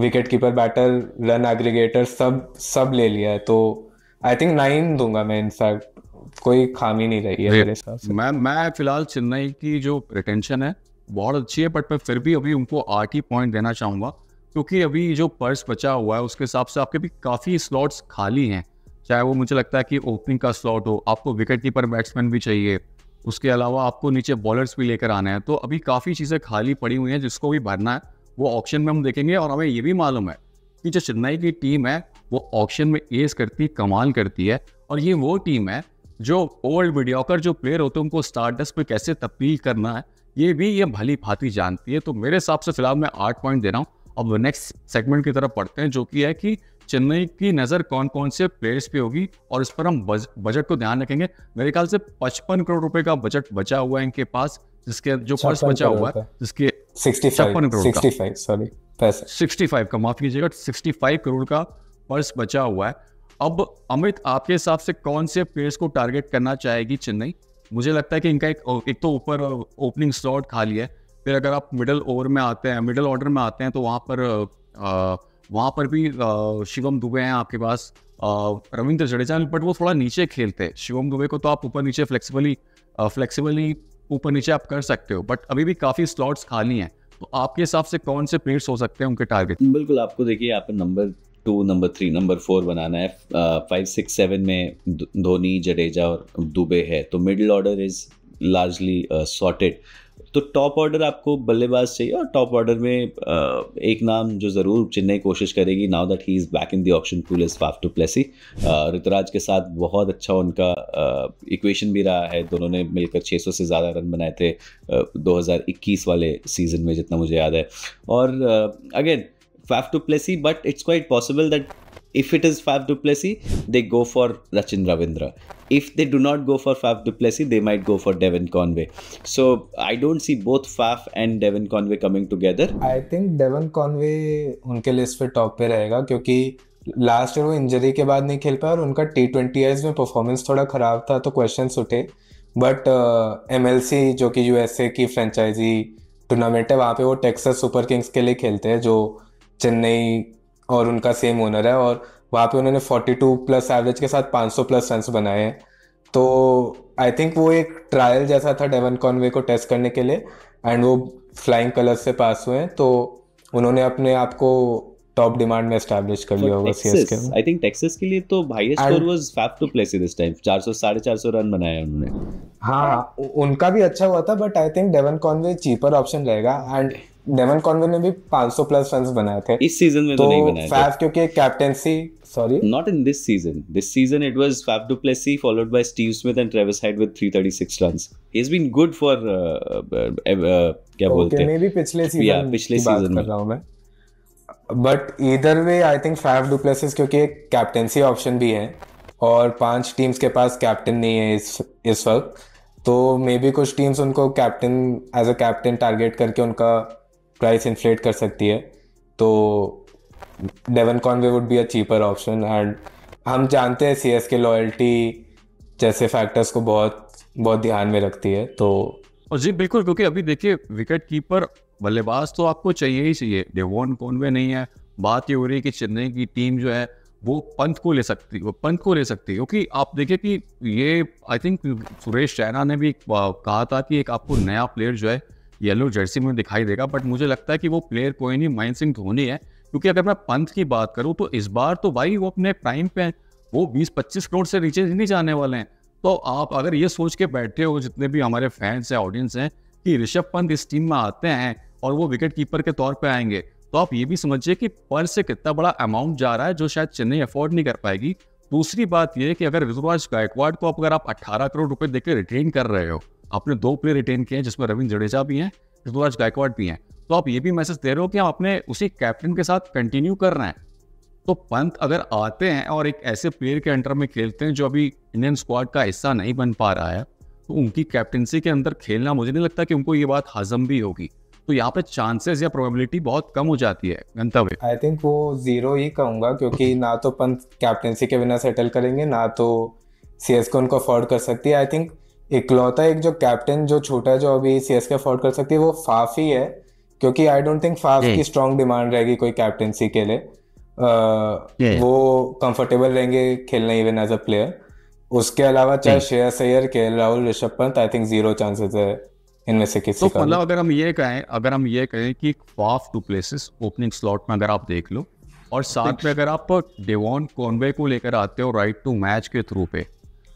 wicket keeper batter run aggregator सब सब ले लिया है तो आई थिंक नाइन दूंगा मैं इनफैक्ट कोई खामी नहीं रही है मेरे हिसाब से मैं मैं फिलहाल चेन्नई की जो रिटेंशन है बहुत अच्छी है बट मैं फिर भी अभी उनको आठ ही पॉइंट देना चाहूँगा क्योंकि अभी जो पर्स बचा हुआ है उसके हिसाब से आपके भी काफ़ी स्लॉट्स खाली हैं चाहे वो मुझे लगता है कि ओपनिंग का स्लॉट हो आपको विकेट कीपर बैट्समैन भी चाहिए उसके अलावा आपको नीचे बॉलर्स भी लेकर आना है तो अभी काफ़ी चीज़ें खाली पड़ी हुई हैं जिसको भी भरना है वो ऑप्शन में हम देखेंगे और हमें ये भी मालूम है कि जो चेन्नई की टीम है वो ऑप्शन में एस करती कमाल करती है और ये वो टीम है जो ओल्ड मीडियोकर जो प्लेयर होते हैं उनको स्टारडस्ट पे कैसे तब्दील करना है ये भी ये भली भांति जानती है तो मेरे हिसाब से फिलहाल मैं आठ पॉइंट दे रहा हूँ अब नेक्स्ट सेगमेंट की तरफ पढ़ते हैं जो कि है कि चेन्नई की नज़र कौन कौन से प्लेयर्स पे होगी और इस पर हम बजट को ध्यान रखेंगे मेरे ख्याल से पचपन करोड़ रुपए का बजट बचा हुआ है इनके पास जिसके जो फर्स्ट बचा हुआ है जिसके का माफ कीजिएगा करोड़ का पर्स बचा हुआ है अब अमित आपके हिसाब से कौन से प्लेयर्स को टारगेट करना चाहेगी चेन्नई मुझे लगता है कि इनका एक एक तो ऊपर ओपनिंग स्लॉट खाली है फिर अगर आप मिडल ओवर में आते हैं मिडल ऑर्डर में आते हैं तो वहाँ पर वहाँ पर भी शिवम दुबे हैं आपके पास रविंद्र जडेजा बट वो थोड़ा नीचे खेलते हैं शिवम दुबे को तो आप ऊपर नीचे फ्लेक्सिबली फ्लेक्सिबली ऊपर नीचे आप कर सकते हो बट अभी भी काफ़ी स्लॉट्स खाली हैं तो आपके हिसाब से कौन से प्लेयर्स हो सकते हैं उनके टारगेट बिल्कुल आपको देखिए आप number two number three number four बनाना है फाइव सिक्स सेवन में धोनी जडेजा और दुबे है तो middle order is largely sorted तो टॉप ऑर्डर आपको बल्लेबाज चाहिए और टॉप ऑर्डर में एक नाम जो ज़रूर चेन्नई कोशिश करेगी now that he is back in the option pool is Faf du Plessis Ruturaj के साथ बहुत अच्छा उनका इक्वेशन भी रहा है दोनों ने मिलकर 600 से ज़्यादा रन बनाए थे 2021 वाले सीज़न में जितना मुझे याद है और again Faf du Plessis but it's quite possible that If it is Fab Duplessis, they go for Rachin Ravindra. If they do not go for Fab Duplessis, they might go for Devon Conway. So I don't see both Faf and Devon Conway coming together. I think Devon Conway उनके list पे top पे रहेगा क्योंकि last year वो injury के बाद नहीं खेल पाया और उनका टी ट्वेंटी में परफॉर्मेंस थोड़ा ख़राब था तो क्वेश्चन उठे बट एम uh, जो कि यूएसए की फ्रेंचाइजी टूर्नामेंट है वहाँ पे वो टेक्सास सुपर किंग्स के लिए खेलते हैं जो चेन्नई और उनका सेम ओनर है और वहाँ पे उन्होंने 42 प्लस एवरेज के साथ 500 प्लस रन बनाए हैं तो आई थिंक वो एक ट्रायल जैसा था डेवन कॉनवे को टेस्ट करने के लिए एंड वो फ्लाइंग कलर्स से पास हुए हैं तो उन्होंने अपने आप को टॉप डिमांड में एस्टैब्लिश कर लिया होगा सीएस के आई थिंक टेक्सास के लिए तो highest score was Faf du Plessis this time 400 450 run बनाया उन्होंने हाँ, हाँ उनका भी अच्छा हुआ था but I think Devon Conway cheaper option रहेगा एंड डेवन कॉनवे ने भी 500 प्लस रन बनाए थे इस सीजन में तो, तो नहीं बनाए फैफ क्योंकि captaincy sorry not in this season this season it was Faf du Plessis followed by Steve Smith and Travis Head with 336 run he has been good for क्या बोलते हैं मे बी पिछले सीजन या पिछले सीजन में रहा हूं मैं but either way I think Faf du Plessis क्योंकि एक कैप्टेंसी ऑप्शन भी है और पांच टीम्स के पास कैप्टन नहीं है इस इस वक्त तो मे बी कुछ टीम्स उनको captain as a captain target करके उनका प्राइस इन्फ्लेट कर सकती है तो Devon Conway would be a cheaper option and हम जानते हैं सी एस के लॉयल्टी जैसे फैक्टर्स को बहुत बहुत ध्यान में रखती है तो जी बिल्कुल क्योंकि अभी देखिए विकेट कीपर बल्लेबाज तो आपको चाहिए ही चाहिए डेवन कॉनवे नहीं है बात ये हो रही है कि चेन्नई की टीम जो है वो पंत को ले सकती वो पंत को ले सकती है क्योंकि आप देखिए कि ये आई थिंक सुरेश रैना ने भी कहा था कि एक आपको नया प्लेयर जो है येलो जर्सी में दिखाई देगा बट मुझे लगता है कि वो प्लेयर कोई नहीं महेंद्र सिंह धोनी है क्योंकि अगर मैं पंथ की बात करूँ तो इस बार तो भाई वो अपने प्राइम पे वो बीस पच्चीस करोड़ से नीचे नहीं जाने वाले हैं तो आप अगर ये सोच के बैठे हो जितने भी हमारे फैंस हैं ऑडियंस हैं कि ऋषभ पंत इस टीम में आते हैं और वो विकेट कीपर के तौर पर आएंगे तो आप ये भी समझिए कि पर से कितना बड़ा अमाउंट जा रहा है जो शायद चेन्नई अफोर्ड नहीं कर पाएगी दूसरी बात यह कि अगर ऋतुराज गायकवाड़ को आप अगर आप 18 करोड़ रुपए देकर रिटेन कर रहे हो आपने दो प्लेयर रिटेन किए हैं जिसमें रविंद्र जडेजा भी हैं ऋतुराज गायकवाड भी हैं तो आप ये भी मैसेज दे रहे हो कि आप अपने उसी कैप्टन के साथ कंटिन्यू कर रहे हैं तो पंत अगर आते हैं और एक ऐसे प्लेयर के अंडर में खेलते हैं जो अभी इंडियन स्क्वाड का हिस्सा नहीं बन पा रहा है तो उनकी कैप्टनसी के अंदर खेलना मुझे नहीं लगता कि उनको ये बात हजम भी होगी तो यहाँ पे चांसेस या प्रोबेबिलिटी बहुत कम हो जाती है गंतव्य आई थिंक वो जीरो ही कहूंगा क्योंकि ना तो पंत कैप्टनसी के बिना सेटल करेंगे ना तो सी एस को उनको अफोर्ड कर सकती है आई थिंक इकलौता एक जो कैप्टन जो छोटा जो अभी सी एस के अफोर्ड कर सकती है वो फाफ ही है क्योंकि आई डोंट थिंक फाफ की स्ट्रॉन्ग डिमांड रहेगी कोई कैप्टनसी के लिए आ, वो कंफर्टेबल रहेंगे खेलने इवन एज अ प्लेयर उसके अलावा चाहे Shreyas Iyer K Rahul Rishabh Pant I think zero chances है इनमें से किसी तो मतलब अगर हम ये कहें अगर हम ये कहें कि Faf du Plessis opening slot में अगर आप देख लो और साथ में अगर आप डेवॉन कॉनवे को लेकर आते हो राइट टू मैच के थ्रू पे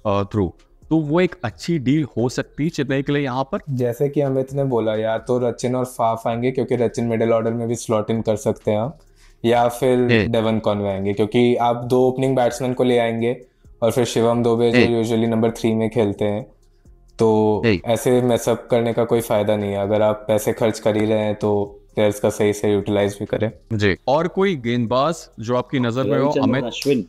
थ्रू तो वो एक अच्छी डील हो सकती है चेन्नई के लिए यहाँ पर जैसे कि अमित ने बोला या तो रचिन और फाफ आएंगे क्योंकि रचिन मिडिल ऑर्डर में भी स्लॉट इन कर सकते हैं या फिर डेवन कॉनवे आएंगे क्योंकि आप दो ओपनिंग बैट्समैन को ले आएंगे और फिर शिवम दोबे जो यूजुअली नंबर थ्री में खेलते हैं तो ऐसे मैसअप करने का कोई फायदा नहीं है अगर आप पैसे खर्च कर ही रहे हैं तो का सही से यूटिलाइज भी करें जी और कोई गेंदबाज जो आपकी नजर में हो Amit Ashwin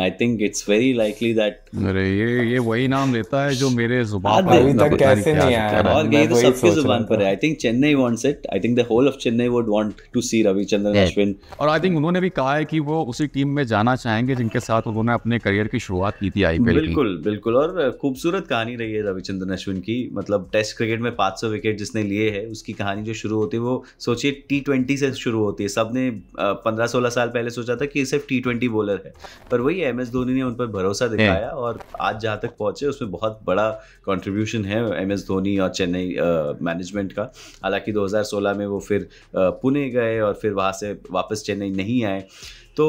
I think it's very likely that अरे ये ये वही नाम लेता है जो मेरे जुबान पर अभी तक कैसे नहीं आया और ये तो सबकी जुबान पर है I think Chennai wants it I think the whole of Chennai would want to see Ravichandran Ashwin और आई थिंक उन्होंने भी कहा है कि वो उसी टीम में जाना चाहेंगे जिनके साथ उन्होंने अपने करियर की शुरुआत की थी आईपीएल की बिल्कुल बिल्कुल और खूबसूरत कहानी रही है रविचंद्रन अश्विन की मतलब टेस्ट क्रिकेट में 500 विकेट जिसने लिए है उसकी कहानी जो शुरू होती है वो सोचिए टी ट्वेंटी से शुरू होती है सबने पंद्रह सोलह साल पहले सोचा था कि सिर्फ टी ट्वेंटी बॉलर है पर वही एम एस धोनी ने उन पर भरोसा दिखाया और आज जहाँ तक पहुँचे उसमें बहुत बड़ा कॉन्ट्रीब्यूशन है एम एस धोनी और चेन्नई मैनेजमेंट का हालांकि 2016 में वो फिर पुणे गए और फिर वहाँ से वापस चेन्नई नहीं आए तो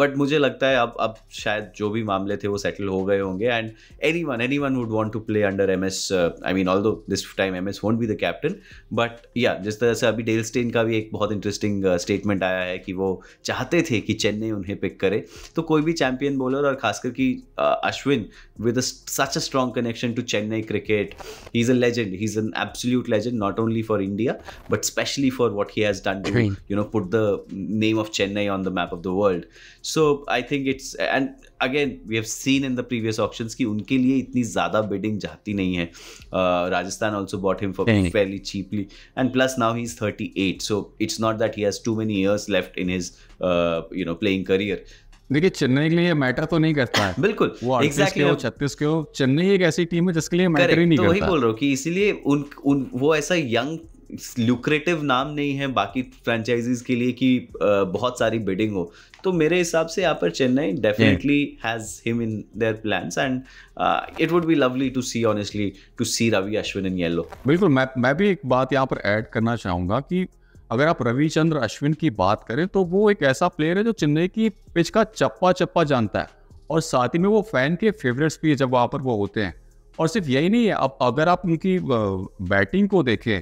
बट मुझे लगता है अब अब शायद जो भी मामले थे वो सेटल हो गए होंगे and anyone anyone would want to play under M S I mean all though this time M S won't be the captain but या जिस तरह से अभी डेल स्टेन का भी एक बहुत इंटरेस्टिंग स्टेटमेंट आया है कि वो चाहते थे कि चेन्नई उन्हें पिक करे तो कोई भी चैम्पियन बॉलर और खासकर कि Ashwin with such a strong connection to Chennai cricket he is a legend he is an absolute legend not only for India but especially for what he has done to you know put the name of Chennai on the map of the world so i think it's and again we have seen in the previous options कि उनके लिए इतनी ज़्यादा bidding जाती नहीं है Rajasthan also bought him for fairly cheaply and plus now he is thirty eight so it's not that he has too many years left in his you know playing career देखिए चेन्नई के लिए मैटर तो नहीं करता है बिल्कुल exactly. छत्तीस के हो चेन्नई एक ऐसी टीम है जिसके लिए मैटर ही नहीं तो करता वही बोल रहा हूँ कि इसीलिए उन, उन वो ऐसा यंग लुक्रेटिव नाम नहीं है बाकी फ्रेंचाइजीज के लिए कि बहुत सारी बिडिंग हो तो मेरे हिसाब से यहाँ पर Chennai definitely has him in their plans and it would be lovely to see honestly to see Ravi Ashwin in yellow बिल्कुल मैं मैं भी एक बात यहाँ पर ऐड करना चाहूँगा कि अगर आप रविचंद्र अश्विन की बात करें तो वो एक ऐसा प्लेयर है जो चेन्नई की पिच का चप्पा चप्पा जानता है और साथ ही में वो फैन के फेवरेट्स भी है जब वहाँ पर वो होते हैं और सिर्फ यही नहीं है अब अगर आप उनकी बैटिंग को देखें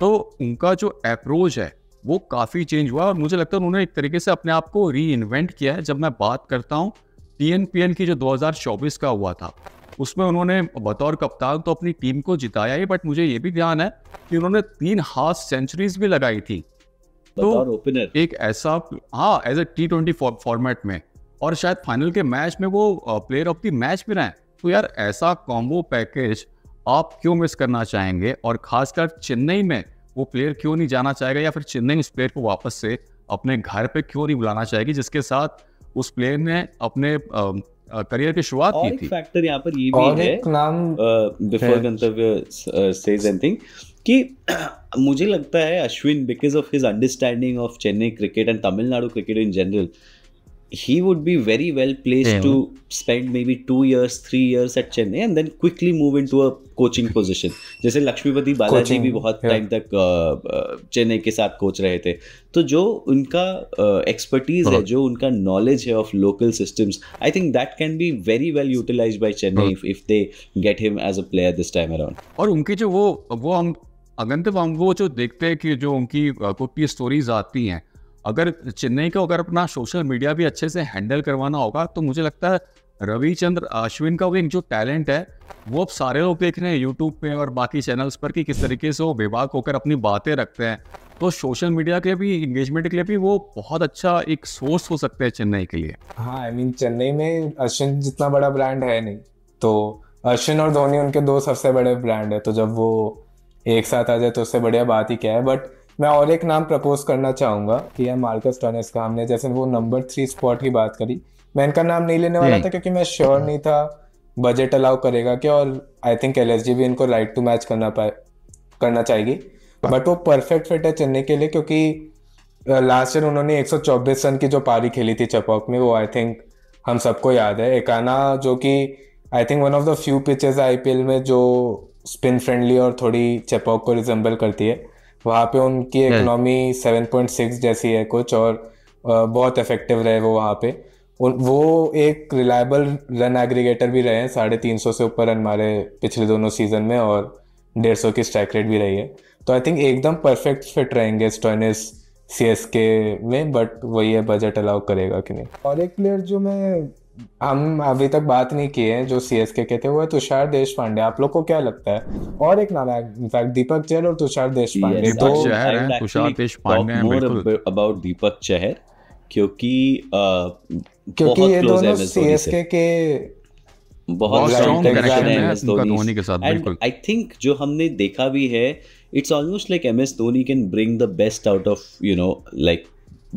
तो उनका जो अप्रोच है वो काफ़ी चेंज हुआ और मुझे लगता है उन्होंने एक तरीके से अपने आप को री इन्वेंट किया है जब मैं बात करता हूँ टी की जो 2024 का हुआ था उसमें उन्होंने बतौर कप्तान तो अपनी टीम को जिताया ही बट मुझे ये भी ध्यान है कि उन्होंने तीन हाफ सेंचुरीज भी लगाई थी तो ओपनर एक ऐसा हाँ as a T twenty format में और शायद फाइनल के मैच में वो प्लेयर ऑफ द मैच भी रहे तो यार ऐसा कॉम्बो पैकेज आप क्यों मिस करना चाहेंगे और खासकर चेन्नई में वो प्लेयर क्यों नहीं जाना चाहेगा या फिर चेन्नई उस प्लेयर को वापस से अपने घर पे क्यों नहीं बुलाना चाहेगी जिसके साथ उस प्लेयर ने अपने करियर की शुरुआत की थी फैक्टर यहाँ पर ये भी है बिफोर गंतव्य सेज एनथिंग कि *clears throat* मुझे लगता है Ashwin because of his understanding of Chennai cricket and Tamil Nadu cricket in general he would be very well placed yeah. to spend maybe two years, three years at Chennai and then quickly move into a coaching position. जैसे लक्ष्मीपति बालाजी भी बहुत yeah. time तक Chennai के साथ coach रहे थे तो जो उनका uh, एक्सपर्टीज है जो उनका knowledge है of of local systems I think that can be very well utilize by if, if they get him as a player this time around. और उनके जो वो वो हम अगंत वो जो देखते हैं कि जो उनकी कुछ स्टोरीज आती हैं अगर चेन्नई को अगर अपना सोशल मीडिया भी अच्छे से हैंडल करवाना होगा तो मुझे लगता है रविचंद्र अश्विन का एक जो टैलेंट है वो अब सारे लोग देख रहे हैं यूट्यूब पे और बाकी चैनल्स पर कि किस तरीके से वो विवाह होकर अपनी बातें रखते हैं तो सोशल मीडिया के भी इंगेजमेंट के लिए भी वो बहुत अच्छा एक सोर्स हो सकता है चेन्नई के लिए हाँ आई मीन चेन्नई में अश्विन जितना बड़ा ब्रांड है नहीं तो अश्विन और धोनी उनके दो सबसे बड़े ब्रांड है तो जब वो एक साथ आ जाए तो उससे बढ़िया बात ही क्या है बट मैं और एक नाम प्रपोज करना चाहूंगा कि है मार्कस टॉनिस का हमने जैसे वो नंबर थ्री स्पॉट की बात करी मैं इनका नाम नहीं लेने वाला था क्योंकि मैं श्योर नहीं था बजट अलाउ करेगा क्या और आई थिंक एल भी इनको राइट टू मैच करना पाए करना चाहेगी बट वो परफेक्ट फिट है चेन्नई के लिए क्योंकि लास्ट ईयर उन्होंने 124 रन की जो पारी खेली थी चपॉक में वो आई थिंक हम सबको याद है एकाना जो कि I think one of the few pitches IPL में जो स्पिन फ्रेंडली और थोड़ी चपॉक को रिजेंबल करती है वहाँ पे उनकी इकोनॉमी सेवन पॉइंट सिक्स जैसी है कुछ और बहुत इफेक्टिव रहे वो वहाँ पे वो एक रिलायबल रन एग्रीगेटर भी रहे हैं साढ़े तीन सौ से ऊपर रन मारे पिछले दोनों सीजन में और डेढ़ सौ की स्ट्राइक रेट भी रही है तो आई थिंक एकदम परफेक्ट फिट रहेंगे स्टोनिस सी में बट वही है बजट अलाउ करेगा कि नहीं और एक प्लेयर जो मैं हम अभी तक बात नहीं किए हैं जो सी एस के थे वो है तुषार देश पांडे आप लोग को क्या लगता है और एक नाम है इनफैक्ट दीपक चहर और तुषार देश पांडे दो Tushar Deshpande more about Deepak Chahar क्योंकि क्योंकि ये दोनों एस के बहुत कनेक्शन धोनी के साथ बिल्कुल आई थिंक जो हमने देखा भी है it's almost like M S Dhoni can bring the best out of you know like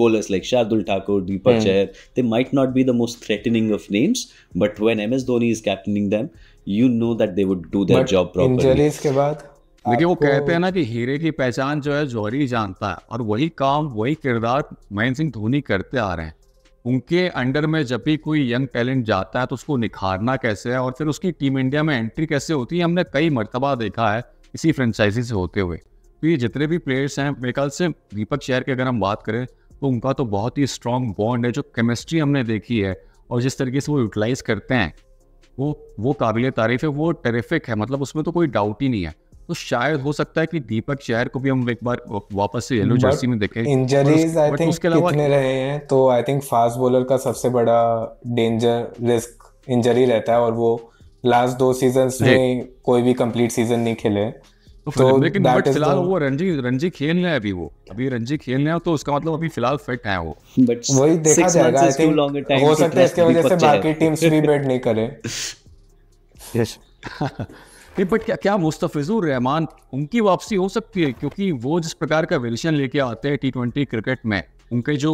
bowlers like Shardul Thakur, Deepak mm. Chahar, they might not be the most threatening of names, but when MS Dhoni is captaining them, you know that they would do their but job properly. Injuries ke baad, देखिए वो कहते हैं ना कि हीरे की पहचान जो है जोहरी जानता है और वही काम वही किरदार महेंद्र सिंह धोनी करते आ रहे हैं उनके अंडर में जब भी कोई यंग टैलेंट जाता है तो उसको निखारना कैसे है और फिर उसकी टीम इंडिया में एंट्री कैसे होती है हमने कई मरतबा देखा है इसी फ्रेंचाइजी से होते हुए तो ये जितने भी प्लेयर्स हैं मेरे ख्याल से दीपक शहर की अगर हम बात करें तो उनका तो बहुत ही स्ट्रॉन्ग बॉन्ड है जो केमिस्ट्री हमने देखी है और जिस तरीके से वो यूटिलाइज करते हैं वो वो काबिल तारीफ है वो टेरिफिक है मतलब उसमें तो कोई डाउट ही नहीं है तो शायद हो सकता है कि दीपक शहर को भी हम एक बार वापस से येलो जर्सी में देखें इंजरीज आई थिंक कितने रहे हैं तो आई थिंक फास्ट बॉलर का सबसे बड़ा डेंजर रिस्क इंजरी रहता है और वो लास्ट दो सीजन में कोई भी कंप्लीट सीजन नहीं खेले तो लेकिन बट फिलहाल वो रणजी रणजी खेल रहे अभी वो अभी रणजी खेल रहा तो उसका मतलब अभी फिलहाल फिट है वो बट वही देखा जाएगा आई थिंक हो सकता है इसके वजह से बाकी टीम्स भी बैट नहीं यस नहीं बट क्या क्या मुस्तफिजुर रहमान उनकी वापसी हो सकती है क्योंकि वो जिस प्रकार का वेरिएशन लेके आते हैं टी ट्वेंटी क्रिकेट में उनके जो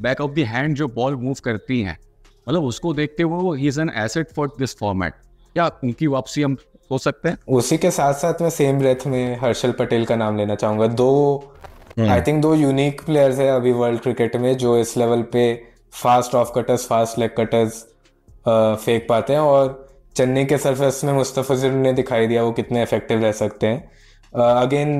बैक ऑफ द हैंड जो बॉल मूव करती हैं मतलब उसको देखते हुए वो is an asset for this format क्या उनकी वापसी हम हो सकते हैं उसी के साथ साथ मैं सेम ब्रेथ में हर्षल पटेल का नाम लेना चाहूंगा दो आई हम्म। थिंक दो यूनिक प्लेयर्स है अभी वर्ल्ड क्रिकेट में जो इस लेवल पे fast off cutters fast leg cutters फेंक पाते हैं और चेन्नई के सरफेस में मुस्तफिजर ने दिखाई दिया वो कितने इफेक्टिव रह सकते हैं अगेन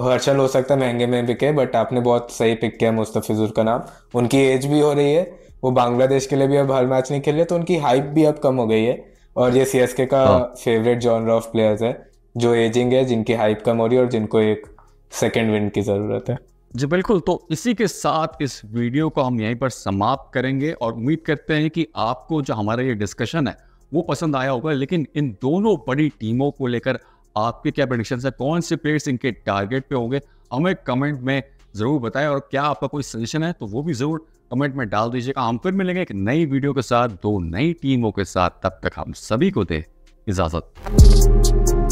हर्षल हो सकता है महंगे में बिके बट आपने बहुत सही पिक किया मुस्तफिजुर का नाम उनकी एज भी हो रही है वो बांग्लादेश के लिए भी अब हर मैच नहीं खेल रहे तो उनकी हाइप भी अब कम हो गई है और ये सी का फेवरेट जॉनर ऑफ प्लेयर्स है जो एजिंग है जिनकी हाइप कम हो रही है और जिनको एक सेकेंड विन की ज़रूरत है जी बिल्कुल तो इसी के साथ इस वीडियो को हम यहीं पर समाप्त करेंगे और उम्मीद करते हैं कि आपको जो हमारा ये डिस्कशन है वो पसंद आया होगा लेकिन इन दोनों बड़ी टीमों को लेकर आपके क्या प्रडिक्शन है कौन से प्लेयर्स इनके टारगेट पे होंगे हमें कमेंट में ज़रूर बताएं और क्या आपका कोई सजेशन है तो वो भी ज़रूर कमेंट में डाल दीजिएगा हम फिर मिलेंगे एक नई वीडियो के साथ दो नई टीमों के साथ तब तक हम सभी को दे इजाज़त